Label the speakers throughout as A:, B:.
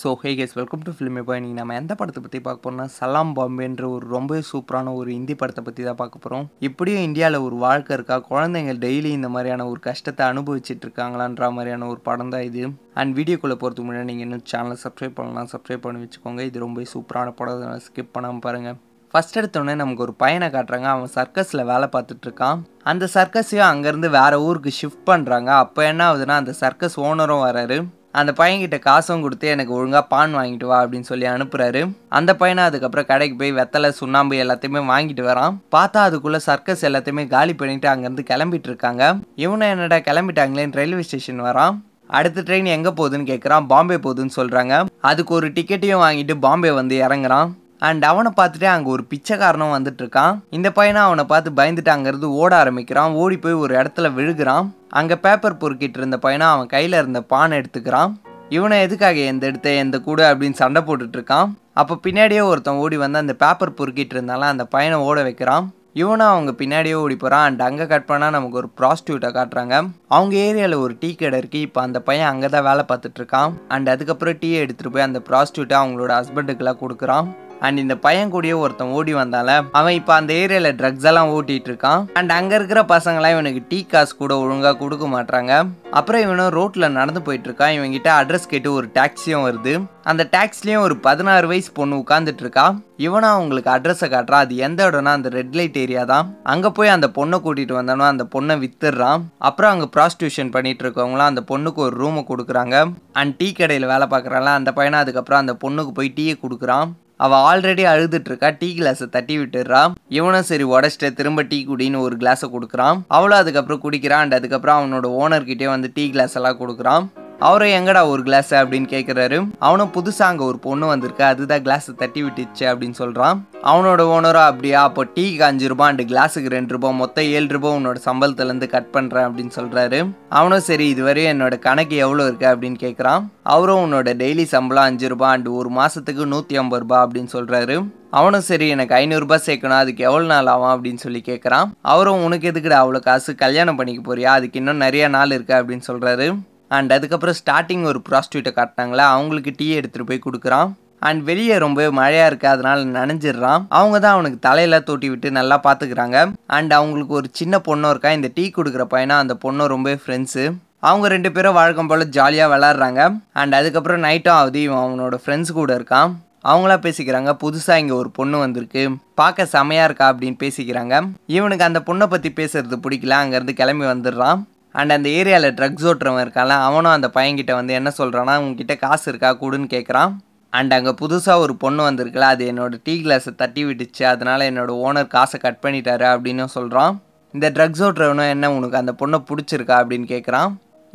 A: so hey guys welcome to film boy நீங்கள் நம்ம எந்த படத்தை பற்றி பார்க்க போகிறோம்னா சலாம் பாம்பேன்ற ஒரு ரொம்ப சூப்பரான ஒரு இந்தி படத்தை பற்றி தான் பார்க்க போகிறோம் இப்படியும் இந்தியாவில் ஒரு வாழ்க்கை இருக்கா குழந்தைங்க டெய்லி இந்த மாதிரியான ஒரு கஷ்டத்தை அனுபவிச்சுட்டு இருக்காங்களான்ற மாதிரியான ஒரு படம் தான் இது அண்ட் வீடியோக்குள்ளே போகிறதுக்கு முன்னாடி நீங்கள் இன்னும் சேனலை சப்ஸ்கிரைப் பண்ணலாம் சப்ஸ்கிரைப் பண்ணி வச்சுக்கோங்க இது ரொம்ப சூப்பரான படம் ஸ்கிப் பண்ணாமல் பாருங்கள் ஃபஸ்ட் எடுத்தோடனே நமக்கு ஒரு பையனை காட்டுறாங்க அவன் சர்க்கஸில் வேலை பார்த்துட்ருக்கான் அந்த சர்க்கஸையும் அங்கேருந்து வேறு ஊருக்கு ஷிஃப்ட் பண்ணுறாங்க அப்போ என்ன ஆகுதுன்னா அந்த சர்க்கஸ் ஓனரும் வராரு அந்த பையன்கிட்ட காசும் கொடுத்து எனக்கு ஒழுங்காக பான் வாங்கிட்டு வா அப்படின்னு சொல்லி அனுப்புறாரு அந்த பையனை அதுக்கப்புறம் கடைக்கு போய் வெத்தலை சுண்ணாம்பு எல்லாத்தையுமே வாங்கிட்டு வரான் பார்த்தா அதுக்குள்ள சர்க்கஸ் எல்லாத்தையுமே காலி பண்ணிட்டு அங்கேருந்து கிளம்பிட்டு இருக்காங்க இவனை என்னடா கிளம்பிட்டாங்களேன்னு ரயில்வே ஸ்டேஷன் வரான் அடுத்த ட்ரெயின் எங்கே போகுதுன்னு கேட்குறான் பாம்பே போகுதுன்னு சொல்கிறாங்க அதுக்கு ஒரு டிக்கெட்டையும் வாங்கிட்டு பாம்பே வந்து இறங்குறான் அண்ட் அவனை பார்த்துட்டு அங்கே ஒரு பிச்சைக்காரனும் வந்துட்டு இருக்கான் இந்த பையனை அவனை பார்த்து பயந்துட்டு அங்கேருந்து ஓட ஆரம்பிக்கிறான் ஓடி போய் ஒரு இடத்துல விழுகிறான் அங்கே பேப்பர் பொறுக்கிட்டு இருந்த பையனை அவன் கையில் இருந்த பானை எடுத்துக்கிறான் இவனை எதுக்காக எந்த எடுத்த எந்த கூடு அப்படின்னு சண்டை போட்டுட்டு இருக்கான் அப்போ பின்னாடியே ஒருத்தன் ஓடி வந்து அந்த பேப்பர் பொறுக்கிட்டு இருந்தாலும் அந்த பையனை ஓட வைக்கிறான் இவனும் அவங்க பின்னாடியே ஓடி போகிறான் அண்ட் அங்கே கட் பண்ணால் நமக்கு ஒரு ப்ராஸ்டியூட்டை காட்டுறாங்க அவங்க ஏரியாவில் ஒரு டீ கடை இருக்குது இப்போ அந்த பையன் அங்கே தான் வேலை பார்த்துட்ருக்கான் அண்ட் அதுக்கப்புறம் டீ எடுத்துகிட்டு போய் அந்த ப்ராஸ்டியூட்டை அவங்களோட ஹஸ்பண்டுக்கெல்லாம் கொடுக்குறான் அண்ட் இந்த பையன் கூடயே ஒருத்தன் ஓடி வந்தால அவன் இப்போ அந்த ஏரியாவில் ட்ரக்ஸ் எல்லாம் ஓட்டிட்டு இருக்கான் அண்ட் அங்கே இருக்கிற பசங்களாம் இவனுக்கு டீ காசு கூட ஒழுங்காக கொடுக்க மாட்டாங்க அப்புறம் இவனும் ரோட்டில் நடந்து போயிட்டு இருக்கான் கிட்ட அட்ரஸ் கேட்டு ஒரு டாக்ஸியும் வருது அந்த டாக்ஸ்லேயும் ஒரு பதினாறு வயசு பொண்ணு உட்காந்துட்டு இருக்கா இவனா அவங்களுக்கு அட்ரஸை காட்டுறான் அது எந்த இடம்னா அந்த ரெட் லைட் ஏரியா தான் அங்கே போய் அந்த பொண்ணை கூட்டிகிட்டு வந்தானோ அந்த பொண்ணை வித்துடுறான் அப்புறம் அங்கே ப்ராஸ்டியூஷன் பண்ணிட்டு இருக்கவங்களாம் அந்த பொண்ணுக்கு ஒரு ரூமை கொடுக்குறாங்க அண்ட் டீ கடையில் வேலை பார்க்குறாங்களா அந்த பையனை அதுக்கப்புறம் அந்த பொண்ணுக்கு போய் டீயை கொடுக்குறான் அவள் ஆல்ரெடி அழுதுட்ருக்கா டீ கிளாஸை தட்டி விட்டுறான் இவனும் சரி உடச்சிட்ட திரும்ப டீ குடின்னு ஒரு கிளாஸை கொடுக்குறான் அவளும் அதுக்கப்புறம் குடிக்கிறான் அண்ட் அதுக்கப்புறம் அவனோட ஓனர்கிட்டே வந்து டீ கிளாஸ் எல்லாம் கொடுக்குறான் அவரை எங்கடா ஒரு கிளாஸ் அப்படின்னு கேட்குறாரு அவனும் புதுசாக அங்கே ஒரு பொண்ணு வந்திருக்கு அதுதான் கிளாஸை தட்டி விட்டுச்சு அப்படின்னு சொல்கிறான் அவனோட ஓனரா அப்படியா அப்போ டீக்கு அஞ்சு ரூபாய் அண்டு கிளாஸுக்கு ரெண்டு ரூபாய் மொத்தம் ஏழு ரூபாய் உன்னோட சம்பளத்துலேருந்து கட் பண்ணுறேன் அப்படின்னு சொல்கிறாரு அவனும் சரி இதுவரையும் என்னோட கணக்கு எவ்வளோ இருக்குது அப்படின்னு கேட்குறான் அவரும் உன்னோட டெய்லி சம்பளம் அஞ்சு ரூபா அண்டு ஒரு மாதத்துக்கு நூற்றி ஐம்பது ரூபா அப்படின்னு சொல்கிறாரு அவனும் சரி எனக்கு ஐநூறுரூபா சேர்க்கணும் அதுக்கு எவ்வளோ நாள் ஆகும் அப்படின்னு சொல்லி கேட்குறான் அவரும் உனக்கு எதுக்குடா அவ்வளோ காசு கல்யாணம் பண்ணிக்க போறியா அதுக்கு இன்னும் நிறைய நாள் இருக்குது அப்படின்னு சொல்கிறாரு அண்ட் அதுக்கப்புறம் ஸ்டார்டிங் ஒரு ப்ராஸ்டியூட்டை காட்டினாங்களே அவங்களுக்கு டீ எடுத்துகிட்டு போய் கொடுக்குறான் அண்ட் வெளியே ரொம்ப மழையாக இருக்குது அதனால் நனைஞ்சிடுறான் அவங்க தான் அவனுக்கு தலையெல்லாம் தூட்டி விட்டு நல்லா பார்த்துக்கிறாங்க அண்ட் அவங்களுக்கு ஒரு சின்ன பொண்ணும் இருக்கா இந்த டீ கொடுக்குற பையனா அந்த பொண்ணும் ரொம்ப ஃப்ரெண்ட்ஸு அவங்க ரெண்டு பேரும் வழக்கம் போல் ஜாலியாக விளாட்றாங்க அண்ட் அதுக்கப்புறம் நைட்டும் ஆகுது இவன் அவனோட ஃப்ரெண்ட்ஸ் கூட இருக்கான் அவங்களாம் பேசிக்கிறாங்க புதுசாக இங்கே ஒரு பொண்ணு வந்திருக்கு பார்க்க செமையாக இருக்கா அப்படின்னு பேசிக்கிறாங்க இவனுக்கு அந்த பொண்ணை பற்றி பேசுறது பிடிக்கல அங்கேருந்து கிளம்பி வந்துடுறான் அண்ட் அந்த ஏரியாவில் ட்ரக்ஸ் ஓட்டுறவன் இருக்கால அவனும் அந்த பையன்கிட்ட வந்து என்ன சொல்கிறான்னா உங்ககிட்ட காசு இருக்கா கொடுன்னு கேட்குறான் அண்ட் அங்கே புதுசாக ஒரு பொண்ணு வந்திருக்குல்ல அது என்னோடய டீ கிளாஸை தட்டி விட்டுச்சு அதனால் என்னோடய ஓனர் காசை கட் பண்ணிட்டாரு அப்படின்னு சொல்கிறான் இந்த ட்ரக்ஸ் ஓட்டுறவனும் என்ன உனக்கு அந்த பொண்ணை பிடிச்சிருக்கா அப்படின்னு கேட்குறான்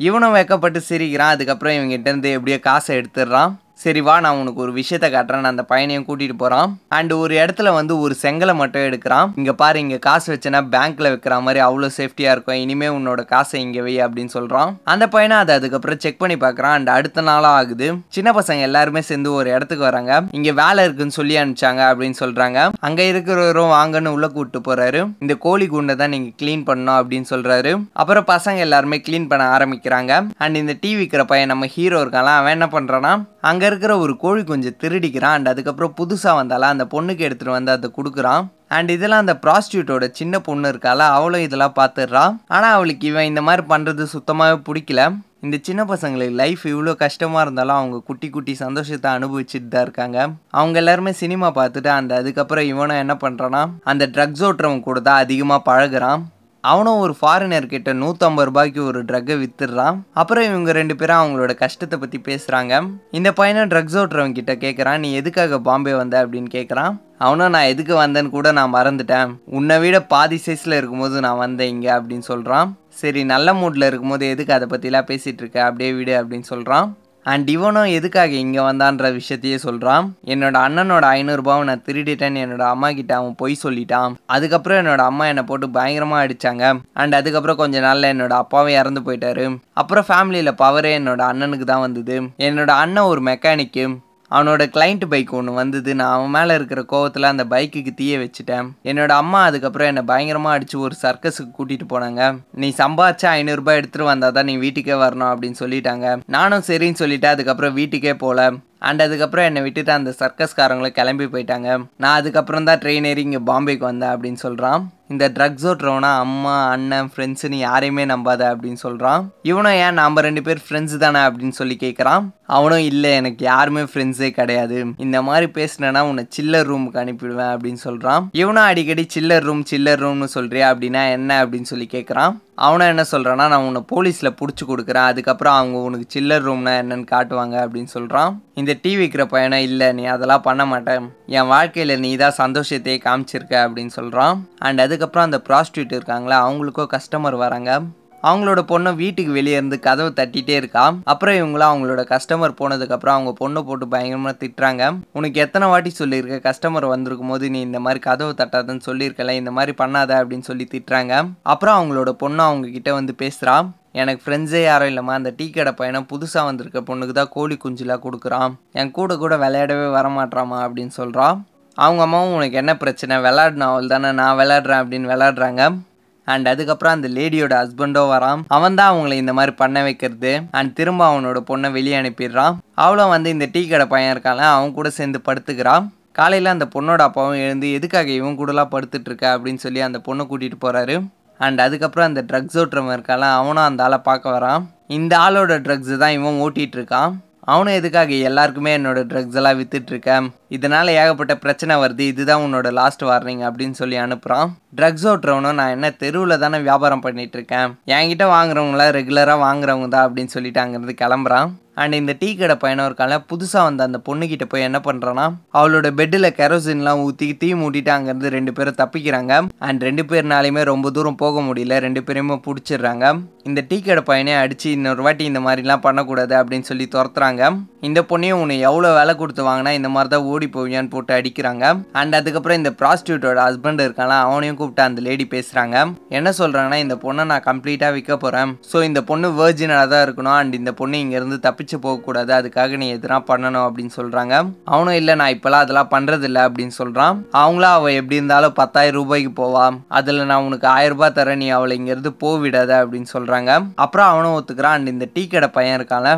A: இவனும் வெக்கப்பட்டு சிரிக்கிறான் அதுக்கப்புறம் இவங்ககிட்டேருந்து எப்படியோ காசை எடுத்துடுறான் சரி வா நான் உனக்கு ஒரு விஷயத்த காட்டுறேன் அந்த பையனையும் கூட்டிட்டு போறான் அண்ட் ஒரு இடத்துல வந்து ஒரு செங்கலை மட்டும் எடுக்கிறான் இங்க பாரு இங்க காசு வச்சேன்னா பேங்க்ல வைக்கிற மாதிரி அவ்வளோ சேஃப்டியாக இருக்கும் இனிமேல் உன்னோட காசை இங்கே வை அப்படின்னு சொல்றான் அந்த பையனை அதை அதுக்கப்புறம் செக் பண்ணி பாக்குறான் அண்ட் அடுத்த நாளாக ஆகுது சின்ன பசங்க எல்லாருமே சேர்ந்து ஒரு இடத்துக்கு வராங்க இங்க வேலை இருக்குன்னு சொல்லி அனுப்பிச்சாங்க அப்படின்னு சொல்றாங்க அங்க இருக்கிறவரும் வாங்கன்னு உள்ளே கூப்பிட்டு போறாரு இந்த கோழி கூண்டை தான் நீங்க கிளீன் பண்ணணும் அப்படின்னு சொல்றாரு அப்புறம் பசங்க எல்லாருமே கிளீன் பண்ண ஆரம்பிக்கிறாங்க அண்ட் இந்த டிவிக்கிற விற்கிற பையன் நம்ம ஹீரோ இருக்கான்ல அவன் என்ன பண்ணுறான்னா அங்க அங்கே இருக்கிற ஒரு கோழி கொஞ்சம் திருடிக்கிறான் அண்ட் அதுக்கப்புறம் புதுசாக வந்தாலும் அந்த பொண்ணுக்கு எடுத்துகிட்டு வந்து அதை கொடுக்குறான் அண்ட் இதெல்லாம் அந்த ப்ராஸ்டியூட்டோட சின்ன பொண்ணு இருக்கால அவளும் இதெல்லாம் பார்த்துடுறான் ஆனால் அவளுக்கு இவன் இந்த மாதிரி பண்ணுறது சுத்தமாகவே பிடிக்கல இந்த சின்ன பசங்களுக்கு லைஃப் இவ்வளோ கஷ்டமாக இருந்தாலும் அவங்க குட்டி குட்டி சந்தோஷத்தை அனுபவிச்சுட்டு தான் இருக்காங்க அவங்க எல்லாருமே சினிமா பார்த்துட்டு அந்த அதுக்கப்புறம் இவனும் என்ன பண்ணுறான்னா அந்த ட்ரக்ஸ் ஓட்டுறவங்க கூட தான் அதிகமாக பழகுறான் அவனும் ஒரு ஃபாரினர் கிட்ட நூற்றம்பது ரூபாய்க்கு ஒரு ட்ரக்கை வித்துடுறான் அப்புறம் இவங்க ரெண்டு பேரும் அவங்களோட கஷ்டத்தை பற்றி பேசுகிறாங்க இந்த பையனை ட்ரக்ஸ் ஓட்டுறவங்க கிட்ட கேட்குறான் நீ எதுக்காக பாம்பே வந்த அப்படின்னு கேட்குறான் அவனும் நான் எதுக்கு வந்தேன்னு கூட நான் மறந்துட்டேன் உன்னை விட பாதி சைஸில் இருக்கும்போது நான் வந்தேன் இங்கே அப்படின்னு சொல்கிறான் சரி நல்ல இருக்கும் இருக்கும்போது எதுக்கு அதை பற்றிலாம் பேசிகிட்டு இருக்க அப்படியே விடு அப்படின்னு சொல்கிறான் அண்ட் இவனும் எதுக்காக இங்கே வந்தான்ற விஷயத்தையே சொல்கிறான் என்னோட அண்ணனோட ஐநூறுரூபாவை நான் திருடிட்டேன்னு என்னோட அம்மா கிட்ட அவன் பொய் சொல்லிட்டான் அதுக்கப்புறம் என்னோட அம்மா என்னை போட்டு பயங்கரமாக அடித்தாங்க அண்ட் அதுக்கப்புறம் கொஞ்சம் நாளில் என்னோட அப்பாவே இறந்து போயிட்டாரு அப்புறம் ஃபேமிலியில் பவரே என்னோட அண்ணனுக்கு தான் வந்தது என்னோட அண்ணன் ஒரு மெக்கானிக்கு அவனோட கிளைண்ட் பைக் ஒன்று வந்தது நான் அவன் மேலே இருக்கிற கோவத்தில் அந்த பைக்குக்கு தீய வச்சுட்டேன் என்னோட அம்மா அதுக்கப்புறம் என்னை பயங்கரமாக அடித்து ஒரு சர்க்கஸுக்கு கூட்டிகிட்டு போனாங்க நீ சம்பாதிச்சா ஐநூறுரூபா எடுத்துகிட்டு வந்தால் தான் நீ வீட்டுக்கே வரணும் அப்படின்னு சொல்லிட்டாங்க நானும் சரின்னு சொல்லிவிட்டு அதுக்கப்புறம் வீட்டுக்கே போகல அண்ட் அதுக்கப்புறம் என்னை விட்டுட்டு அந்த சர்க்கஸ்காரங்களும் கிளம்பி போயிட்டாங்க நான் அதுக்கப்புறம் தான் ட்ரெயின் ஏறி இங்கே பாம்பேக்கு வந்தேன் அப்படின்னு சொல்கிறான் இந்த ட்ரக்ஸோ ட்ரோனா அம்மா அண்ணன் ஃப்ரெண்ட்ஸுன்னு யாரையுமே நம்பாத அப்படின்னு சொல்கிறான் இவனும் ஏன் நம்ம ரெண்டு பேர் ஃப்ரெண்ட்ஸ் தானே அப்படின்னு சொல்லி கேட்குறான் அவனும் இல்லை எனக்கு யாருமே ஃப்ரெண்ட்ஸே கிடையாது இந்த மாதிரி பேசினேன்னா உன்னை சில்லர் ரூமுக்கு அனுப்பிடுவேன் அப்படின்னு சொல்கிறான் இவனும் அடிக்கடி சில்லர் ரூம் சில்லர் ரூம்னு சொல்கிறியா அப்படின்னா என்ன அப்படின்னு சொல்லி கேட்குறான் அவனும் என்ன சொல்கிறான்னா நான் உன்னை போலீஸில் பிடிச்சி கொடுக்குறேன் அதுக்கப்புறம் அவங்க உனக்கு சில்லர் ரூம்னா என்னன்னு காட்டுவாங்க அப்படின்னு சொல்கிறான் இந்த இது டிவி விற்கிற இல்லை நீ அதெல்லாம் பண்ண மாட்டேன் என் வாழ்க்கையில் நீ தான் சந்தோஷத்தையே காமிச்சிருக்க அப்படின்னு சொல்கிறான் அண்ட் அதுக்கப்புறம் அந்த ப்ராஸ்டியூட் இருக்காங்களா அவங்களுக்கோ கஸ்டமர் வராங்க அவங்களோட பொண்ணை வீட்டுக்கு வெளியே இருந்து கதவை தட்டிகிட்டே இருக்கான் அப்புறம் இவங்களாம் அவங்களோட கஸ்டமர் போனதுக்கப்புறம் அவங்க பொண்ணை போட்டு பயங்கரமாக திட்டுறாங்க உனக்கு எத்தனை வாட்டி சொல்லியிருக்க கஸ்டமர் வந்திருக்கும் போது நீ இந்த மாதிரி கதவை தட்டாதன்னு சொல்லியிருக்கல இந்த மாதிரி பண்ணாத அப்படின்னு சொல்லி திட்டுறாங்க அப்புறம் அவங்களோட பொண்ணு அவங்க கிட்ட வந்து பேசுகிறான் எனக்கு ஃப்ரெண்ட்ஸே யாரும் இல்லைம்மா அந்த டீ கடை பையனை புதுசாக வந்திருக்க பொண்ணுக்கு தான் கோழி குஞ்சுலாம் கொடுக்குறான் என் கூட கூட விளையாடவே வரமாட்றாமா அப்படின்னு சொல்கிறான் அவங்க அம்மாவும் உனக்கு என்ன பிரச்சனை விளாட்னா அவள் தானே நான் விளாட்றேன் அப்படின்னு விளாட்றாங்க அண்ட் அதுக்கப்புறம் அந்த லேடியோட ஹஸ்பண்டோ வரான் அவன் தான் அவங்களை இந்த மாதிரி பண்ண வைக்கிறது அண்ட் திரும்ப அவனோட பொண்ணை வெளியே அனுப்பிடுறான் அவளும் வந்து இந்த டீ கடை பையன் இருக்கான்ல அவன் கூட சேர்ந்து படுத்துக்கிறான் காலையில் அந்த பொண்ணோட அப்பாவும் எழுந்து எதுக்காக இவன் கூடலாம் படுத்துட்ருக்க அப்படின்னு சொல்லி அந்த பொண்ணை கூட்டிகிட்டு போகிறாரு அண்ட் அதுக்கப்புறம் அந்த ட்ரக்ஸ் ஓட்டுறவன் இருக்கலாம் அவனும் அந்த ஆளை பார்க்க வரான் இந்த ஆளோட ட்ரக்ஸ் தான் இவன் ஓட்டிகிட்டு இருக்கான் அவனும் எதுக்காக எல்லாருக்குமே என்னோட ட்ரக்ஸ் எல்லாம் வித்துட்ருக்கேன் இதனால் ஏகப்பட்ட பிரச்சனை வருது இதுதான் உன்னோட லாஸ்ட் வார்னிங் அப்படின்னு சொல்லி அனுப்புகிறான் ட்ரக்ஸ் ஓட்டுறவனும் நான் என்ன தெருவில் தானே வியாபாரம் பண்ணிகிட்ருக்கேன் என்கிட்ட வாங்குறவங்களாம் ரெகுலராக வாங்குறவங்க தான் அப்படின்னு சொல்லிட்டு அங்கேருந்து கிளம்புறான் அண்ட் இந்த டீ கடை பையனும் இருக்கால புதுசாக வந்த அந்த பொண்ணுக்கிட்ட போய் என்ன பண்ணுறான்னா அவளோட பெட்டில் கெரோசின்லாம் ஊற்றி தீ மூட்டிட்டு அங்கேருந்து ரெண்டு பேரும் தப்பிக்கிறாங்க அண்ட் ரெண்டு பேர்னாலையுமே ரொம்ப தூரம் போக முடியல ரெண்டு பேருமே பிடிச்சிடுறாங்க இந்த டீ கடை பையனே அடித்து இன்னொரு வாட்டி இந்த மாதிரிலாம் பண்ணக்கூடாது அப்படின்னு சொல்லி துரத்துறாங்க இந்த பொண்ணையும் உன்னை எவ்வளோ வேலை கொடுத்து வாங்கினா இந்த மாதிரி தான் ஓடி போவியான்னு போட்டு அடிக்கிறாங்க அண்ட் அதுக்கப்புறம் இந்த ப்ராஸ்டியூட்டோட ஹஸ்பண்ட் இருக்கலாம் அவனையும் கூப்பிட்டு அந்த லேடி பேசுகிறாங்க என்ன சொல்கிறாங்கன்னா இந்த பொண்ணை நான் கம்ப்ளீட்டாக விற்க போகிறேன் ஸோ இந்த பொண்ணு வேர்ஜினாக தான் இருக்கணும் அண்ட் இந்த பொண்ணு இங்கேருந்து தப்பி தப்பிச்சு போகக்கூடாது அதுக்காக நீ எதுனா பண்ணணும் அப்படின்னு சொல்கிறாங்க அவனும் இல்லை நான் இப்போலாம் அதெல்லாம் பண்ணுறதில்ல அப்படின்னு சொல்கிறான் அவங்களா அவள் எப்படி இருந்தாலும் பத்தாயிரம் ரூபாய்க்கு போவான் அதில் நான் உனக்கு ஆயிரம் ரூபாய் தரேன் நீ அவளை இங்கேருந்து போவிடாத அப்படின்னு சொல்கிறாங்க அப்புறம் அவனும் ஒத்துக்கிறான் அண்ட் இந்த டீ கடை பையன் இருக்கான்ல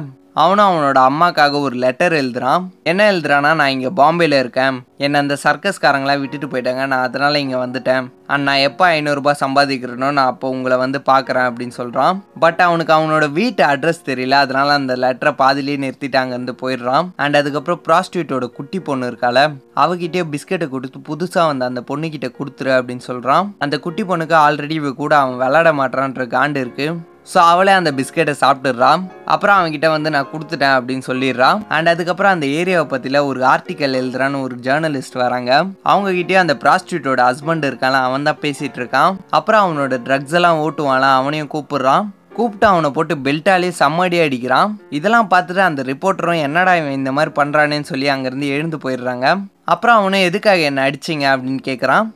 A: அவனும் அவனோட அம்மாக்காக ஒரு லெட்டர் எழுதுறான் என்ன எழுதுறானா நான் இங்கே பாம்பேயில் இருக்கேன் என்னை அந்த சர்க்கஸ்காரங்களாம் விட்டுட்டு போயிட்டாங்க நான் அதனால் இங்கே வந்துட்டேன் அண்ட் நான் எப்போ ஐநூறுரூபா சம்பாதிக்கிறேனோ நான் அப்போ உங்களை வந்து பார்க்குறேன் அப்படின்னு சொல்கிறான் பட் அவனுக்கு அவனோட வீட்டு அட்ரஸ் தெரியல அதனால் அந்த லெட்டரை பாதிலேயே நிறுத்திட்டாங்க வந்து போயிடுறான் அண்ட் அதுக்கப்புறம் ப்ராஸ்டியூட்டோட குட்டி பொண்ணு இருக்கால அவகிட்டே பிஸ்கெட்டை கொடுத்து புதுசாக வந்து அந்த பொண்ணுக்கிட்ட கொடுத்துரு அப்படின்னு சொல்கிறான் அந்த குட்டி பொண்ணுக்கு ஆல்ரெடி இவ கூட அவன் விளாட மாட்டான்ற காண்டு இருக்குது ஸோ அவளே அந்த பிஸ்கெட்டை சாப்பிட்டுடுறான் அப்புறம் அவன்கிட்ட வந்து நான் கொடுத்துட்டேன் அப்படின்னு சொல்லிடுறான் அண்ட் அதுக்கப்புறம் அந்த ஏரியாவை பற்றியில் ஒரு ஆர்டிக்கல் எழுதுறான்னு ஒரு ஜேர்னலிஸ்ட் வராங்க அவங்ககிட்டயே அந்த ப்ராஸ்டியூட்டோட ஹஸ்பண்ட் இருக்கான் அவன் தான் பேசிகிட்டு இருக்கான் அப்புறம் அவனோட ட்ரக்ஸ் எல்லாம் ஓட்டுவான்லாம் அவனையும் கூப்பிடுறான் கூப்பிட்டு அவனை போட்டு பெல்ட்டாலே செம்மடி அடிக்கிறான் இதெல்லாம் பார்த்துட்டு அந்த ரிப்போர்ட்டரும் என்னடா இவன் இந்த மாதிரி பண்ணுறானேன்னு சொல்லி அங்கேருந்து எழுந்து போயிடுறாங்க அப்புறம் அவனை எதுக்காக என்னை அடிச்சிங்க அப்படின்னு கேட்குறான்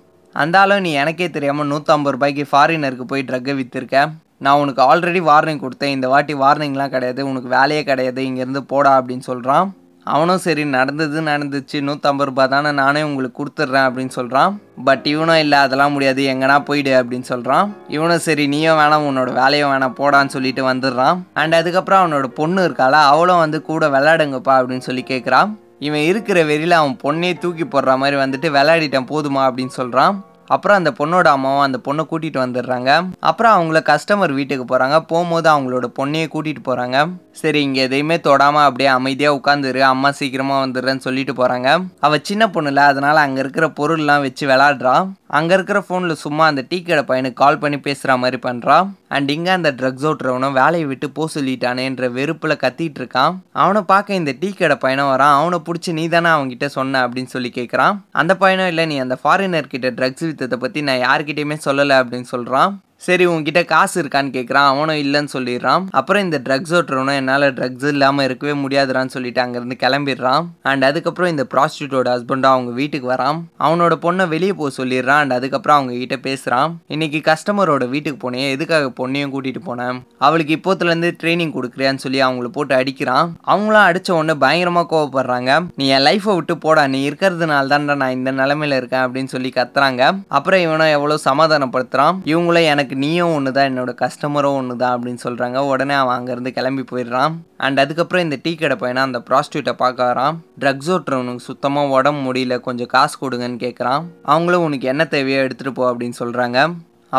A: அந்தாலும் நீ எனக்கே தெரியாமல் நூற்றம்பது ரூபாய்க்கு ஃபாரினருக்கு போய் ட்ரக்கை விற்றுருக்க நான் உனக்கு ஆல்ரெடி வார்னிங் கொடுத்தேன் இந்த வாட்டி வார்னிங்லாம் கிடையாது உனக்கு வேலையே கிடையாது இங்கேருந்து போடா அப்படின்னு சொல்கிறான் அவனும் சரி நடந்தது நடந்துச்சு நூற்றம்பது ரூபா தானே நானே உங்களுக்கு கொடுத்துட்றேன் அப்படின்னு சொல்கிறான் பட் இவனும் இல்லை அதெல்லாம் முடியாது எங்கன்னா போயிடு அப்படின்னு சொல்கிறான் இவனும் சரி நீயும் வேணாம் உன்னோட வேலையும் வேணாம் போடான்னு சொல்லிட்டு வந்துடுறான் அண்ட் அதுக்கப்புறம் அவனோட பொண்ணு இருக்காள அவளும் வந்து கூட விளையாடுங்கப்பா அப்படின்னு சொல்லி கேட்குறான் இவன் இருக்கிற வெறியில் அவன் பொண்ணே தூக்கி போடுற மாதிரி வந்துட்டு விளையாடிட்டான் போதுமா அப்படின்னு சொல்கிறான் அப்புறம் அந்த பொண்ணோட அம்மாவும் அந்த பொண்ணை கூட்டிகிட்டு வந்துடுறாங்க அப்புறம் அவங்கள கஸ்டமர் வீட்டுக்கு போகிறாங்க போகும்போது அவங்களோட பொண்ணையே கூட்டிகிட்டு போகிறாங்க சரி இங்கே எதையுமே தொடாமல் அப்படியே அமைதியாக உட்காந்துரு அம்மா சீக்கிரமாக வந்துடுறேன்னு சொல்லிட்டு போகிறாங்க அவள் சின்ன பொண்ணுல அதனால் அங்கே இருக்கிற பொருள்லாம் வச்சு விளாடுறா அங்கே இருக்கிற ஃபோனில் சும்மா அந்த டீ கடை பையனுக்கு கால் பண்ணி பேசுகிற மாதிரி பண்ணுறான் அண்ட் இங்கே அந்த ட்ரக்ஸ் ஓட்டுறவனும் வேலையை விட்டு போ சொல்லிட்டானேன்ற வெறுப்பில் கத்திட்டு இருக்கான் அவனை பார்க்க இந்த டீ கடை பயணம் வரான் அவனை பிடிச்சி நீ தானே அவன்கிட்ட சொன்ன அப்படின்னு சொல்லி கேட்குறான் அந்த பயணம் இல்லை நீ அந்த ஃபாரினர் கிட்ட ட்ரக்ஸ் வித்ததை பற்றி நான் யார்கிட்டையுமே சொல்லலை அப்படின்னு சொல்கிறான் சரி உங்ககிட்ட காசு இருக்கான்னு கேட்குறான் அவனும் இல்லைன்னு சொல்லிடுறான் அப்புறம் இந்த ட்ரக்ஸ் ஓட்டுறவனும் என்னால் ட்ரக்ஸ் இல்லாமல் இருக்கவே முடியாதுறான்னு சொல்லிட்டு அங்கேருந்து கிளம்பிடுறான் அண்ட் அதுக்கப்புறம் இந்த ப்ராஸ்டியூட்டோட ஹஸ்பண்டும் அவங்க வீட்டுக்கு வரான் அவனோட பொண்ணை வெளியே போக சொல்லிடுறான் அண்ட் அதுக்கப்புறம் அவங்க கிட்ட பேசுகிறான் இன்னைக்கு கஸ்டமரோட வீட்டுக்கு போனேன் எதுக்காக பொண்ணையும் கூட்டிகிட்டு போனேன் அவளுக்கு இப்போத்துலேருந்து ட்ரைனிங் கொடுக்குறியான்னு சொல்லி அவங்கள போட்டு அடிக்கிறான் அவங்களும் அடித்த உடனே பயங்கரமாக கோவப்படுறாங்க நீ என் லைஃப்பை விட்டு போடா நீ இருக்கிறதுனால தான்டா நான் இந்த நிலமையில இருக்கேன் அப்படின்னு சொல்லி கத்துறாங்க அப்புறம் இவனை எவ்வளோ சமாதானப்படுத்துகிறான் இவங்களும் எனக்கு எனக்கு நீயும் ஒன்று தான் என்னோட கஸ்டமரும் ஒன்று தான் அப்படின்னு சொல்கிறாங்க உடனே அவன் அங்கேருந்து கிளம்பி போயிடுறான் அண்ட் அதுக்கப்புறம் இந்த டீ கடை பையனா அந்த ப்ராஸ்டியூட்டை பார்க்க வரான் ட்ரக்ஸ் ஓட்டுறவனுக்கு சுத்தமாக உடம்பு முடியல கொஞ்சம் காசு கொடுங்கன்னு கேட்குறான் அவங்களும் உனக்கு என்ன தேவையோ எடுத்துகிட்டு போ அப்படின்னு சொல்கிறாங்க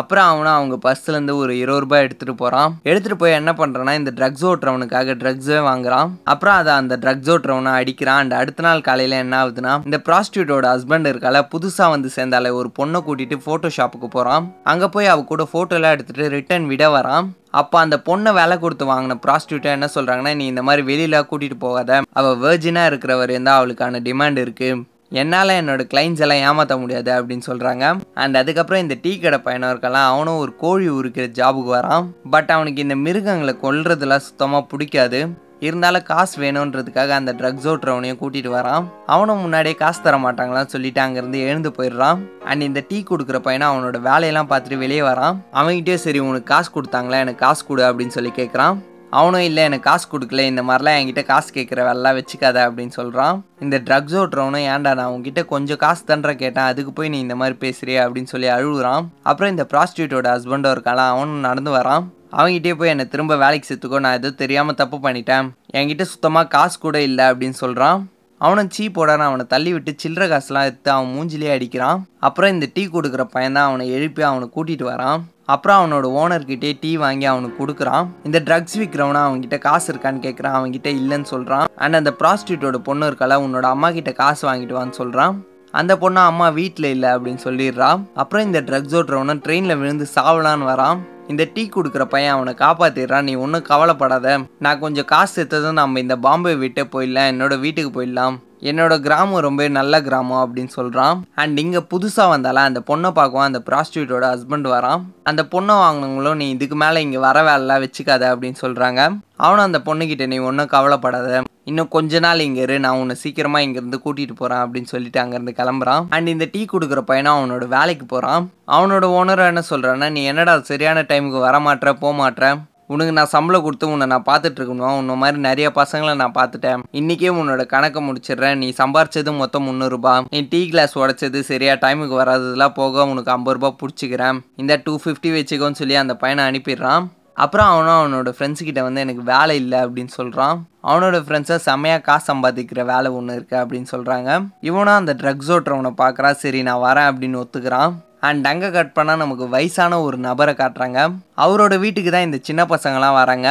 A: அப்புறம் அவனை அவங்க பர்ஸ்லேருந்து ஒரு இருபது ரூபாய் எடுத்துகிட்டு போகிறான் எடுத்துகிட்டு போய் என்ன பண்ணுறேன்னா இந்த ட்ரக்ஸ் ஓட்டுறவனுக்காக ட்ரக்ஸே வாங்குறான் அப்புறம் அதை அந்த ட்ரக்ஸ் ஓட்டுறவனை அடிக்கிறான் அண்ட் அடுத்த நாள் காலையில் என்ன ஆகுதுன்னா இந்த ப்ராஸ்டியூட்டோட ஹஸ்பண்ட் இருக்கால புதுசாக வந்து சேர்ந்தால ஒரு பொண்ணை கூட்டிகிட்டு ஃபோட்டோ ஷாப்புக்கு போகிறான் அங்கே போய் அவ கூட ஃபோட்டோலாம் எடுத்துகிட்டு ரிட்டர்ன் விட வரான் அப்போ அந்த பொண்ணை வேலை கொடுத்து வாங்கின ப்ராஸ்டியூட்டை என்ன சொல்கிறாங்கன்னா நீ இந்த மாதிரி வெளியில் கூட்டிகிட்டு போகாத அவள் வேர்ஜினாக இருக்கிற வரையும் தான் அவளுக்கான டிமாண்ட் இருக்குது என்னால் என்னோடய கிளைண்ட்ஸ் எல்லாம் ஏமாற்ற முடியாது அப்படின்னு சொல்கிறாங்க அண்ட் அதுக்கப்புறம் இந்த டீ கடை பையனும் அவனும் ஒரு கோழி உருக்கிற ஜாபுக்கு வரான் பட் அவனுக்கு இந்த மிருகங்களை கொல்றதுலாம் சுத்தமாக பிடிக்காது இருந்தாலும் காசு வேணுன்றதுக்காக அந்த ட்ரக்ஸ் ஓட்டுறவனையும் கூட்டிகிட்டு வரான் அவனும் முன்னாடியே காசு தர மாட்டாங்களான்னு சொல்லிட்டு அங்கேருந்து எழுந்து போயிடுறான் அண்ட் இந்த டீ கொடுக்குற பையனை அவனோட வேலையெல்லாம் பார்த்துட்டு வெளியே வரான் அவன்கிட்டயே சரி உனக்கு காசு கொடுத்தாங்களா எனக்கு காசு கொடு அப்படின்னு சொல்லி கேட்குறான் அவனும் இல்லை எனக்கு காசு கொடுக்கல இந்த மாதிரிலாம் என்கிட்ட காசு கேட்குற வேலைலாம் வச்சுக்காத அப்படின்னு சொல்கிறான் இந்த ட்ரக்ஸ் ஓட்டுறவனும் ஏன்டா நான் உங்ககிட்ட கொஞ்சம் காசு தண்ட கேட்டேன் அதுக்கு போய் நீ இந்த மாதிரி பேசுறிய அப்படின்னு சொல்லி அழுகுறான் அப்புறம் இந்த ப்ராஸ்டியூட்டோட ஹஸ்பண்டோ இருக்காளா அவனும் நடந்து வரான் அவங்ககிட்டே போய் என்னை திரும்ப வேலைக்கு சேர்த்துக்கோ நான் எதுவும் தெரியாமல் தப்பு பண்ணிட்டேன் என்கிட்ட சுத்தமாக காசு கூட இல்லை அப்படின்னு சொல்கிறான் அவனை சீ போடான்னு அவனை தள்ளி விட்டு சில்லற காசுலாம் எடுத்து அவன் மூஞ்சிலே அடிக்கிறான் அப்புறம் இந்த டீ கொடுக்குற பையன் தான் அவனை எழுப்பி அவனை கூட்டிகிட்டு வரான் அப்புறம் அவனோட ஓனர்கிட்டே டீ வாங்கி அவனுக்கு கொடுக்குறான் இந்த ட்ரக்ஸ் விற்கிறவனா அவன்கிட்ட காசு இருக்கான்னு கேட்குறான் அவன்கிட்ட இல்லைன்னு சொல்கிறான் அண்ட் அந்த ப்ராஸ்டியூட்டோட பொண்ணு இருக்கால உன்னோட அம்மா கிட்ட காசு வாங்கிட்டு வான்னு சொல்கிறான் அந்த பொண்ணு அம்மா வீட்டில் இல்லை அப்படின்னு சொல்லிடுறான் அப்புறம் இந்த ட்ரக்ஸ் ஓட்டுறவனை ட்ரெயினில் விழுந்து சாவலான்னு வரான் இந்த டீ கொடுக்குற பையன் அவனை காப்பாற்றிடுறான் நீ ஒன்றும் கவலைப்படாத நான் கொஞ்சம் காசு எடுத்ததும் நம்ம இந்த பாம்பே விட்டே போயிடலாம் என்னோட வீட்டுக்கு போயிடலாம் என்னோடய கிராமம் ரொம்ப நல்ல கிராமம் அப்படின்னு சொல்கிறான் அண்ட் இங்கே புதுசாக வந்தாலும் அந்த பொண்ணை பார்க்குவான் அந்த ப்ராஸ்டியூட்டோட ஹஸ்பண்ட் வரான் அந்த பொண்ணை வாங்கினவங்களும் நீ இதுக்கு மேலே இங்கே வர வேலைலாம் வச்சுக்காத அப்படின்னு சொல்கிறாங்க அவனும் அந்த பொண்ணுக்கிட்ட நீ ஒன்றும் கவலைப்படாத இன்னும் கொஞ்ச நாள் இங்கே இரு நான் உன்னை சீக்கிரமாக இங்கேருந்து கூட்டிகிட்டு போகிறேன் அப்படின்னு சொல்லிட்டு அங்கேருந்து கிளம்புறான் அண்ட் இந்த டீ கொடுக்குற பையனும் அவனோட வேலைக்கு போகிறான் அவனோட ஓனர் என்ன சொல்கிறான்னா நீ என்னடா சரியான டைமுக்கு வர மாட்டேற போக மாட்டேற உனக்கு நான் சம்பளம் கொடுத்து உன்னை நான் பார்த்துட்ருக்கணும் உன்ன மாதிரி நிறைய பசங்களை நான் பார்த்துட்டேன் இன்றைக்கே உன்னோட கணக்கை முடிச்சிடுறேன் நீ சம்பாரிச்சது மொத்தம் முந்நூறுரூபா நீ டீ கிளாஸ் உடச்சது சரியா டைமுக்கு வராததுலாம் போக உனக்கு ஐம்பது ரூபா பிடிச்சிக்கிறேன் இந்த டூ ஃபிஃப்டி வச்சுக்கோன்னு சொல்லி அந்த பையனை அனுப்பிடுறான் அப்புறம் அவனும் அவனோட ஃப்ரெண்ட்ஸுக்கிட்ட வந்து எனக்கு வேலை இல்லை அப்படின்னு சொல்கிறான் அவனோட ஃப்ரெண்ட்ஸை செம்மையாக காசு சம்பாதிக்கிற வேலை ஒன்று இருக்குது அப்படின்னு சொல்கிறாங்க இவனும் அந்த ட்ரக்ஸ் ஓட்டுறவனை பார்க்குறா சரி நான் வரேன் அப்படின்னு ஒத்துக்கிறான் அண்ட் அங்கே கட் பண்ணால் நமக்கு வயசான ஒரு நபரை காட்டுறாங்க அவரோட வீட்டுக்கு தான் இந்த சின்ன பசங்கள்லாம் வராங்க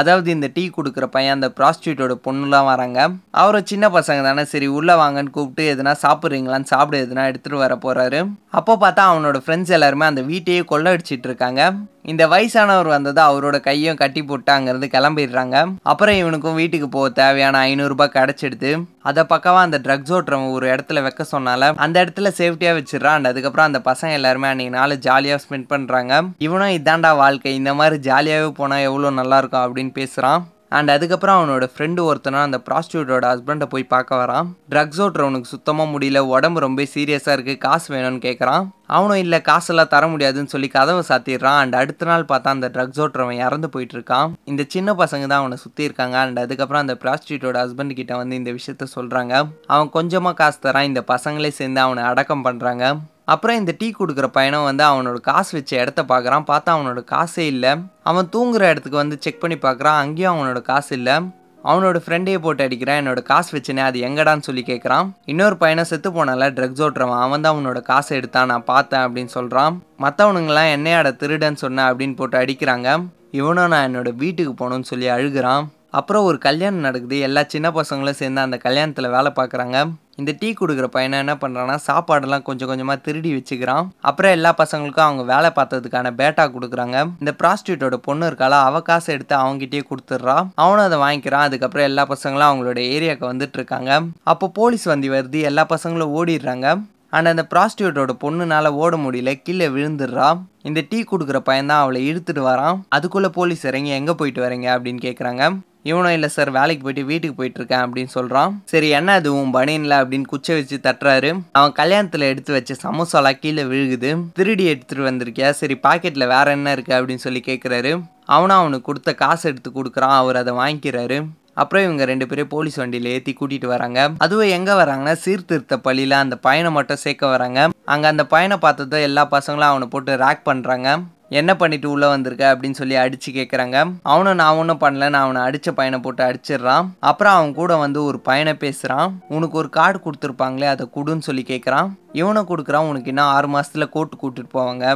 A: அதாவது இந்த டீ கொடுக்குற பையன் அந்த ப்ராஸ்டியூட்டோட பொண்ணுலாம் வராங்க அவரை சின்ன பசங்க தானே சரி உள்ளே வாங்கன்னு கூப்பிட்டு எதுனா சாப்பிட்றீங்களான்னு சாப்பிட எதுனா எடுத்துகிட்டு வர போகிறாரு அப்போ பார்த்தா அவனோட ஃப்ரெண்ட்ஸ் எல்லாருமே அந்த வீட்டையே கொள்ள அடிச்சிட்டு இருக்காங்க இந்த வயசானவர் வந்தது அவரோட கையும் கட்டி போட்டாங்கிறது கிளம்பிடுறாங்க அப்புறம் இவனுக்கும் வீட்டுக்கு போக தேவையான ஐநூறுரூபா கிடச்சிடுது அதை பக்கவாக அந்த ட்ரக்ஸ் ஓட்டுறவன் ஒரு இடத்துல வைக்க சொன்னால அந்த இடத்துல சேஃப்டியாக வச்சிடறான் அண்ட் அதுக்கப்புறம் அந்த பசங்க எல்லாருமே அன்னைக்கு நாள் ஜாலியாக ஸ்பெண்ட் பண்ணுறாங்க இவனும் இதாண்டா வாழ்க்கை இந்த மாதிரி ஜாலியாகவே போனால் எவ்வளோ நல்லாயிருக்கும் அப்படின்னு பேசுகிறான் அண்ட் அதுக்கப்புறம் அவனோட ஃப்ரெண்டு ஒருத்தனா அந்த ப்ராஸ்டியூட்டோட ஹஸ்பண்டை போய் பார்க்க வரான் ட்ரக்ஸ் ஓட்டுறவனுக்கு சுத்தமாக முடியல உடம்பு ரொம்ப சீரியஸாக இருக்குது காசு வேணும்னு கேட்குறான் அவனும் இல்லை காசெல்லாம் தர முடியாதுன்னு சொல்லி கதவை சாத்திடுறான் அண்ட் அடுத்த நாள் பார்த்தா அந்த ட்ரக்ஸ் ஓட்டுறவன் இறந்து போயிட்டு இருக்கான் இந்த சின்ன பசங்க தான் அவனை சுற்றி இருக்காங்க அண்ட் அதுக்கப்புறம் அந்த ப்ராஸ்டியூட்டோட ஹஸ்பண்ட் கிட்ட வந்து இந்த விஷயத்த சொல்கிறாங்க அவன் கொஞ்சமாக காசு தரான் இந்த பசங்களே சேர்ந்து அவனை அடக்கம் பண்ணுறாங்க அப்புறம் இந்த டீ கொடுக்குற பையனும் வந்து அவனோட காசு வச்ச இடத்த பார்க்குறான் பார்த்தா அவனோட காசே இல்லை அவன் தூங்குற இடத்துக்கு வந்து செக் பண்ணி பார்க்குறான் அங்கேயும் அவனோட காசு இல்லை அவனோட ஃப்ரெண்டையே போட்டு அடிக்கிறான் என்னோட காசு வச்சுனே அது எங்கடான்னு சொல்லி கேட்குறான் இன்னொரு பையனை செத்து போனால ட்ரக்ஸ் ஓட்டுறவன் அவன் தான் அவனோட காசை எடுத்தான் நான் பார்த்தேன் அப்படின்னு சொல்கிறான் மற்றவனுங்களாம் என்னையாட திருடன்னு சொன்னேன் அப்படின்னு போட்டு அடிக்கிறாங்க இவனும் நான் என்னோட வீட்டுக்கு போகணும்னு சொல்லி அழுகிறான் அப்புறம் ஒரு கல்யாணம் நடக்குது எல்லா சின்ன பசங்களும் சேர்ந்து அந்த கல்யாணத்தில் வேலை பார்க்குறாங்க இந்த டீ கொடுக்குற பையனை என்ன பண்ணுறான்னா சாப்பாடெல்லாம் கொஞ்சம் கொஞ்சமாக திருடி வச்சுக்கிறான் அப்புறம் எல்லா பசங்களுக்கும் அவங்க வேலை பார்த்ததுக்கான பேட்டா கொடுக்குறாங்க இந்த ப்ராஸ்டியூட்டோட பொண்ணு இருக்கால அவ காசு எடுத்து அவங்ககிட்டயே கொடுத்துட்றான் அவனும் அதை வாங்கிக்கிறான் அதுக்கப்புறம் எல்லா பசங்களும் அவங்களோட ஏரியாவுக்கு வந்துட்டு இருக்காங்க அப்போ போலீஸ் வந்தி வருது எல்லா பசங்களும் ஓடிடுறாங்க ஆனால் அந்த ப்ராஸ்டியூட்டோட பொண்ணுனால ஓட முடியல கீழே விழுந்துடுறா இந்த டீ கொடுக்குற பையன் தான் அவளை இழுத்துட்டு வரான் அதுக்குள்ளே போலீஸ் இறங்கி எங்கே போயிட்டு வரீங்க அப்படின்னு கேட்குறாங்க இவனும் இல்லை சார் வேலைக்கு போயிட்டு வீட்டுக்கு போயிட்டுருக்கேன் அப்படின்னு சொல்கிறான் சரி என்ன அது உன் பனியனில் அப்படின்னு குச்சை வச்சு தட்டுறாரு அவன் கல்யாணத்தில் எடுத்து வச்ச சமோசாலாம் கீழே விழுகுது திருடி எடுத்துகிட்டு வந்திருக்கியா சரி பாக்கெட்டில் வேற என்ன இருக்குது அப்படின்னு சொல்லி கேட்குறாரு அவனும் அவனுக்கு கொடுத்த காசு எடுத்து கொடுக்குறான் அவர் அதை வாங்கிக்கிறாரு அப்புறம் இவங்க ரெண்டு பேரும் போலீஸ் வண்டியில் ஏற்றி கூட்டிகிட்டு வராங்க அதுவும் எங்கே வராங்கன்னா சீர்திருத்த பள்ளியில் அந்த பையனை மட்டும் சேர்க்க வராங்க அங்கே அந்த பையனை பார்த்ததும் எல்லா பசங்களும் அவனை போட்டு ரேக் பண்ணுறாங்க என்ன பண்ணிட்டு உள்ளே வந்திருக்க அப்படின்னு சொல்லி அடித்து கேட்குறாங்க அவனும் நான் ஒன்றும் பண்ணல நான் அவனை அடித்த பையனை போட்டு அடிச்சிடுறான் அப்புறம் அவன் கூட வந்து ஒரு பையனை பேசுகிறான் உனக்கு ஒரு கார்டு கொடுத்துருப்பாங்களே அதை கொடுன்னு சொல்லி கேட்குறான் இவனை கொடுக்குறான் உனக்கு இன்னும் ஆறு மாதத்தில் கோர்ட்டு கூட்டிட்டு போவாங்க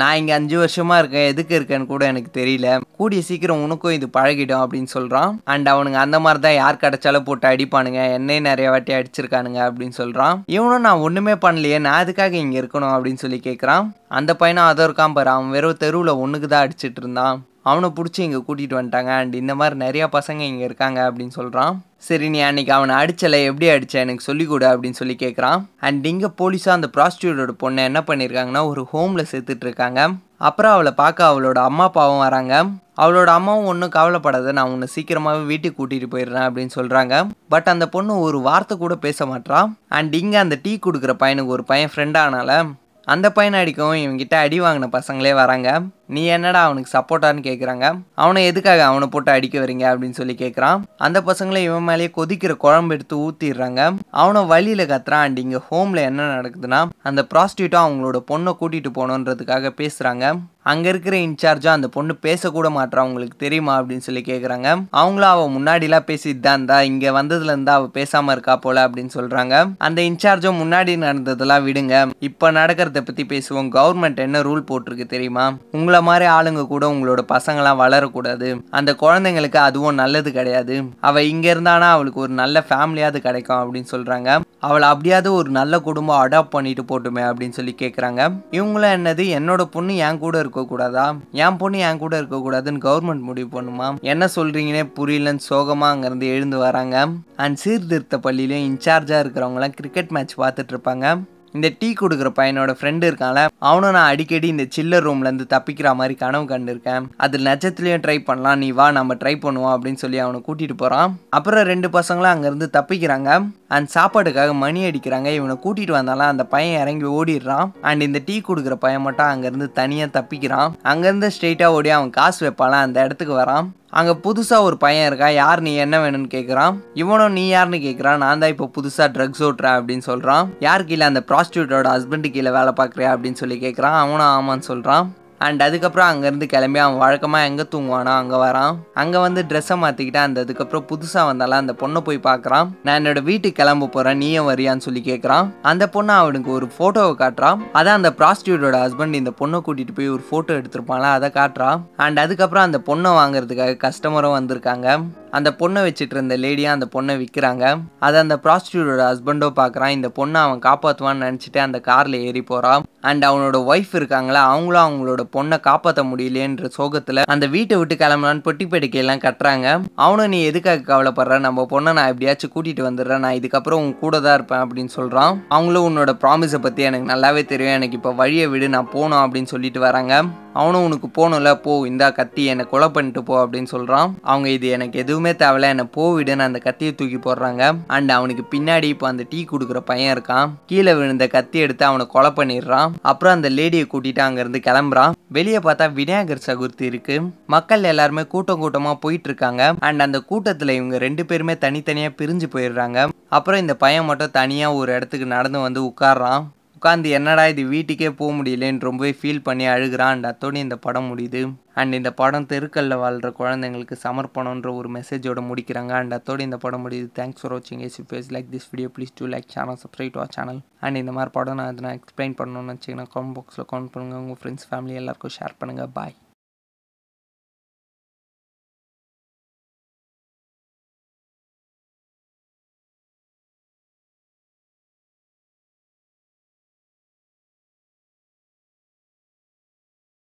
A: நான் இங்கே அஞ்சு வருஷமாக இருக்கேன் எதுக்கு இருக்கேன்னு கூட எனக்கு தெரியல கூடிய சீக்கிரம் உனக்கும் இது பழகிடும் அப்படின்னு சொல்கிறான் அண்ட் அவனுங்க அந்த மாதிரி தான் யார் கிடச்சாலும் போட்டு அடிப்பானுங்க என்னையும் நிறைய வாட்டி அடிச்சிருக்கானுங்க அப்படின்னு சொல்கிறான் இவனும் நான் ஒன்றுமே பண்ணலையே நான் அதுக்காக இங்கே இருக்கணும் அப்படின்னு சொல்லி கேட்குறான் அந்த பையனும் அதை இருக்கான் பாரு அவன் வெறும் தெருவில் ஒன்றுக்கு தான் அடிச்சிட்டு இருந்தான் அவனை பிடிச்சி இங்கே கூட்டிகிட்டு வந்துட்டாங்க அண்ட் இந்த மாதிரி நிறையா பசங்க இங்கே இருக்காங்க அப்படின்னு சொல்கிறான் சரி நீ அன்னைக்கு அவனை அடிச்சலை எப்படி அடிச்ச எனக்கு சொல்லிக் கொடு அப்படின்னு சொல்லி கேட்குறான் அண்ட் இங்கே போலீஸாக அந்த ப்ராஸ்டியூட்டோட பொண்ணை என்ன பண்ணியிருக்காங்கன்னா ஒரு ஹோமில் சேர்த்துட்டு இருக்காங்க அப்புறம் அவளை பார்க்க அவளோட அம்மா அப்பாவும் வராங்க அவளோட அம்மாவும் ஒன்றும் கவலைப்படாத நான் உன்னை சீக்கிரமாகவே வீட்டுக்கு கூட்டிகிட்டு போயிடுறேன் அப்படின்னு சொல்கிறாங்க பட் அந்த பொண்ணு ஒரு வார்த்தை கூட பேச மாட்டான் அண்ட் இங்கே அந்த டீ கொடுக்குற பையனுக்கு ஒரு பையன் ஃப்ரெண்டானால அந்த பையன் அடிக்கவும் இவங்கிட்ட அடி வாங்கின பசங்களே வராங்க நீ என்னடா அவனுக்கு சப்போர்ட்டான்னு கேட்குறாங்க அவனை எதுக்காக அவனை போட்டு அடிக்க வரீங்க அப்படின்னு சொல்லி கேட்குறான் அந்த பசங்களை இவன் மேலேயே கொதிக்கிற குழம்பு எடுத்து ஊற்றிடுறாங்க அவனை வழியில் கத்துறான் அண்ட் இங்கே ஹோமில் என்ன நடக்குதுன்னா அந்த ப்ராஸ்டியூட்டும் அவங்களோட பொண்ணை கூட்டிகிட்டு போகணுன்றதுக்காக பேசுகிறாங்க அங்கே இருக்கிற இன்சார்ஜாக அந்த பொண்ணு பேசக்கூட மாட்டா அவங்களுக்கு தெரியுமா அப்படின்னு சொல்லி கேட்குறாங்க அவங்களும் அவள் முன்னாடிலாம் பேசிட்டு தான் இருந்தா இங்கே வந்ததுலேருந்து அவள் பேசாமல் இருக்கா போல அப்படின்னு சொல்கிறாங்க அந்த இன்சார்ஜும் முன்னாடி நடந்ததெல்லாம் விடுங்க இப்போ நடக்கிறத பற்றி பேசுவோம் கவர்மெண்ட் என்ன ரூல் போட்டிருக்கு தெரியுமா உங்களை உங்களை மாதிரி ஆளுங்க கூட உங்களோட பசங்களாம் வளரக்கூடாது அந்த குழந்தைங்களுக்கு அதுவும் நல்லது கிடையாது அவள் இங்கே இருந்தானா அவளுக்கு ஒரு நல்ல ஃபேமிலியாவது கிடைக்கும் அப்படின்னு சொல்கிறாங்க அவளை அப்படியாவது ஒரு நல்ல குடும்பம் அடாப்ட் பண்ணிட்டு போட்டுமே அப்படின்னு சொல்லி கேட்குறாங்க இவங்களும் என்னது என்னோட பொண்ணு என் கூட இருக்கக்கூடாதா என் பொண்ணு என் கூட இருக்கக்கூடாதுன்னு கவர்மெண்ட் முடிவு பண்ணுமா என்ன சொல்கிறீங்கன்னே புரியலன்னு சோகமாக அங்கேருந்து எழுந்து வராங்க அண்ட் சீர்திருத்த பள்ளியிலையும் இன்சார்ஜாக இருக்கிறவங்களாம் கிரிக்கெட் மேட்ச் பார்த்துட்டு இருப்பாங்க இந்த டீ கொடுக்குற பையனோட ஃப்ரெண்டு இருக்கான்ல அவனும் நான் அடிக்கடி இந்த சில்லர் ரூம்லேருந்து தப்பிக்கிற மாதிரி கனவு கண்டிருக்கேன் அது நச்சத்துலேயும் ட்ரை பண்ணலாம் நீ வா நம்ம ட்ரை பண்ணுவோம் அப்படின்னு சொல்லி அவனை கூட்டிகிட்டு போகிறான் அப்புறம் ரெண்டு பசங்களும் அங்கேருந்து தப்பிக்கிறாங்க அண்ட் சாப்பாடுக்காக மணி அடிக்கிறாங்க இவனை கூட்டிகிட்டு வந்தாலும் அந்த பையன் இறங்கி ஓடிடுறான் அண்ட் இந்த டீ கொடுக்குற பையன் மட்டும் அங்கேருந்து தனியாக தப்பிக்கிறான் அங்கேருந்து ஸ்ட்ரெயிட்டாக ஓடி அவன் காசு வைப்பாலாம் அந்த இடத்துக்கு வரான் அங்கே புதுசாக ஒரு பையன் இருக்கா யார் நீ என்ன வேணும்னு கேட்குறான் இவனும் நீ யாருன்னு கேட்குறான் நான் தான் இப்போ புதுசாக ட்ரக்ஸ் ஓட்டுற அப்படின்னு சொல்கிறான் யார் கீழே அந்த ப்ராஸ்டியூட்டோட ஹஸ்பண்டு கீழே வேலை பார்க்குறியா அப்படின்னு சொல்லி கேட்குறான் அவனும் ஆமான்னு சொல்கிறான் அண்ட் அதுக்கப்புறம் அங்கேருந்து கிளம்பி அவன் வழக்கமாக எங்கே தூங்குவானோ அங்கே வரான் அங்கே வந்து ட்ரெஸ்ஸை மாற்றிக்கிட்டு அந்த அதுக்கப்புறம் புதுசாக வந்தாலும் அந்த பொண்ணை போய் பார்க்குறான் நான் என்னோட வீட்டுக்கு கிளம்ப போகிறேன் நீயும் வரியான்னு சொல்லி கேட்குறான் அந்த பொண்ணு அவனுக்கு ஒரு ஃபோட்டோவை காட்டுறான் அதான் அந்த ப்ராஸ்டியூட்டோட ஹஸ்பண்ட் இந்த பொண்ணை கூட்டிகிட்டு போய் ஒரு ஃபோட்டோ எடுத்திருப்பான்ல அதை காட்டுறான் அண்ட் அதுக்கப்புறம் அந்த பொண்ணை வாங்குறதுக்காக கஸ்டமரும் வந்திருக்காங்க அந்த பொண்ணை வச்சுட்டு இருந்த லேடியாக அந்த பொண்ணை விற்கிறாங்க அதை அந்த ப்ராஸ்டியூட்டோட ஹஸ்பண்டோ பார்க்குறான் இந்த பொண்ணை அவன் காப்பாற்றுவான்னு நினச்சிட்டு அந்த காரில் ஏறி போகிறான் அண்ட் அவனோட ஒய்ஃப் இருக்காங்களா அவங்களும் அவங்களோட பொண்ணை காப்பாற்ற முடியலன்ற சோகத்தில் அந்த வீட்டை விட்டு கிளம்பலான்னு பொட்டி பெடிக்கையெல்லாம் கட்டுறாங்க அவனை நீ எதுக்காக கவலைப்படுற நம்ம பொண்ணை நான் எப்படியாச்சும் கூட்டிகிட்டு வந்துடுறேன் நான் இதுக்கப்புறம் உன் கூட தான் இருப்பேன் அப்படின்னு சொல்கிறான் அவங்களும் உன்னோட ப்ராமிஸை பற்றி எனக்கு நல்லாவே தெரியும் எனக்கு இப்போ வழியை விடு நான் போகணும் அப்படின்னு சொல்லிட்டு வராங்க அவனும் உனக்கு போகணும்ல போ இந்தா கத்தி என்னை கொலை பண்ணிட்டு போ அப்படின்னு சொல்கிறான் அவங்க இது எனக்கு எதுவுமே தேவையில்ல என்னை போவிடுன்னு அந்த கத்தியை தூக்கி போடுறாங்க அண்ட் அவனுக்கு பின்னாடி இப்போ அந்த டீ கொடுக்குற பையன் இருக்கான் கீழே விழுந்த கத்தி எடுத்து அவனை கொலை பண்ணிடுறான் அப்புறம் அந்த லேடியை கூட்டிட்டு அங்கேருந்து கிளம்புறான் வெளியே பார்த்தா விநாயகர் சதுர்த்தி இருக்கு மக்கள் எல்லாருமே கூட்டம் கூட்டமாக போயிட்டு இருக்காங்க அண்ட் அந்த கூட்டத்தில் இவங்க ரெண்டு பேருமே தனித்தனியாக பிரிஞ்சு போயிடுறாங்க அப்புறம் இந்த பையன் மட்டும் தனியாக ஒரு இடத்துக்கு நடந்து வந்து உட்காடுறான் உட்காந்து என்னடா இது வீட்டுக்கே போக முடியலன்னு ரொம்பவே ஃபீல் பண்ணி அழுகிறான் அத்தோடு இந்த படம் முடியுது அண்ட் இந்த படம் தெருக்கல்ல வாழ்கிற குழந்தைங்களுக்கு சமர்ப்பணுன்ற ஒரு மெசேஜோட முடிக்கிறாங்க அண்ட் அத்தோடு இந்த படம் முடியுது தேங்க்ஸ் ஃபார் வாட்சிங் is if like this video please do like channel subscribe to channel and இந்த மாதிரி படம் நான் அதை நான் எக்ஸ்பிளைன் பண்ணணும்னு வச்சிங்கன்னா கமெண்ட் பாக்ஸில் கமெண்ட் பண்ணுங்கள் உங்கள் ஃப்ரெண்ட்ஸ் ஃபேமிலி எல்லாருக்கும் ஷேர் பண்ணுங்கள் பாய்